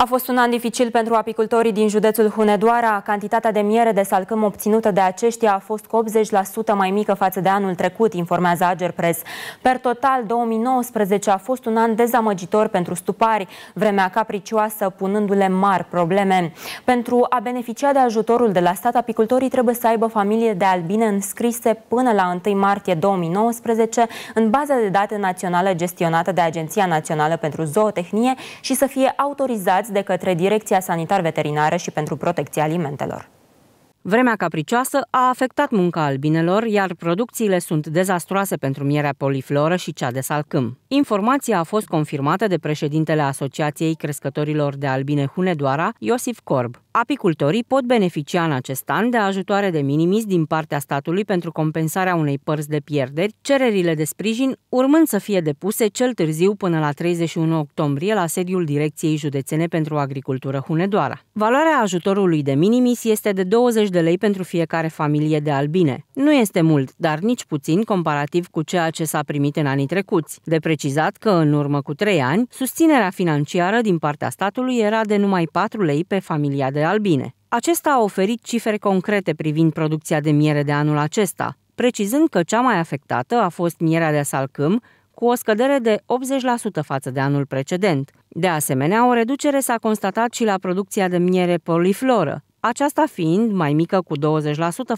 A fost un an dificil pentru apicultorii din județul Hunedoara. Cantitatea de miere de salcâm obținută de aceștia a fost cu 80% mai mică față de anul trecut, informează Agerpres. Per total, 2019 a fost un an dezamăgitor pentru stupari, vremea capricioasă punându-le mari probleme. Pentru a beneficia de ajutorul de la stat, apicultorii trebuie să aibă familie de albine înscrise până la 1 martie 2019 în baza de date națională gestionată de Agenția Națională pentru Zootehnie și să fie autorizați aplicați de către Direcția Sanitar-Veterinară și pentru Protecția Alimentelor. Vremea capricioasă a afectat munca albinelor, iar producțiile sunt dezastroase pentru mierea polifloră și cea de salcâm. Informația a fost confirmată de președintele Asociației Crescătorilor de Albine Hunedoara, Iosif Corb. Apicultorii pot beneficia în acest an de ajutoare de minimis din partea statului pentru compensarea unei părți de pierderi, cererile de sprijin urmând să fie depuse cel târziu până la 31 octombrie la sediul Direcției Județene pentru Agricultură Hunedoara. Valoarea ajutorului de minimis este de 20 de lei pentru fiecare familie de albine. Nu este mult, dar nici puțin comparativ cu ceea ce s-a primit în anii trecuți. De precizat că în urmă cu trei ani, susținerea financiară din partea statului era de numai 4 lei pe familia de albine. Acesta a oferit cifre concrete privind producția de miere de anul acesta, precizând că cea mai afectată a fost mierea de salcâm, cu o scădere de 80% față de anul precedent. De asemenea, o reducere s-a constatat și la producția de miere polifloră, aceasta fiind mai mică cu 20%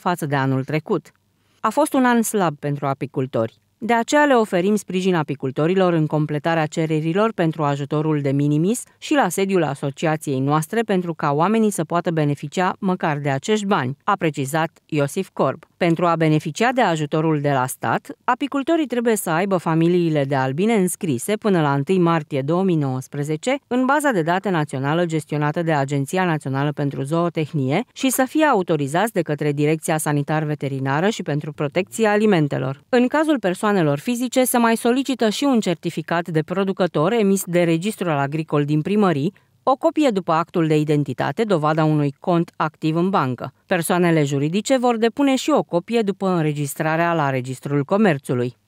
față de anul trecut. A fost un an slab pentru apicultori. De aceea le oferim sprijin apicultorilor în completarea cererilor pentru ajutorul de minimis și la sediul asociației noastre pentru ca oamenii să poată beneficia măcar de acești bani, a precizat Iosif Corb. Pentru a beneficia de ajutorul de la stat, apicultorii trebuie să aibă familiile de albine înscrise până la 1 martie 2019 în baza de date națională gestionată de Agenția Națională pentru Zootehnie și să fie autorizați de către Direcția Sanitar-Veterinară și pentru Protecția Alimentelor. În cazul persoanelor persoanelor fizice se mai solicită și un certificat de producător emis de Registrul Agricol din primării, o copie după actul de identitate, dovada unui cont activ în bancă. Persoanele juridice vor depune și o copie după înregistrarea la Registrul Comerțului.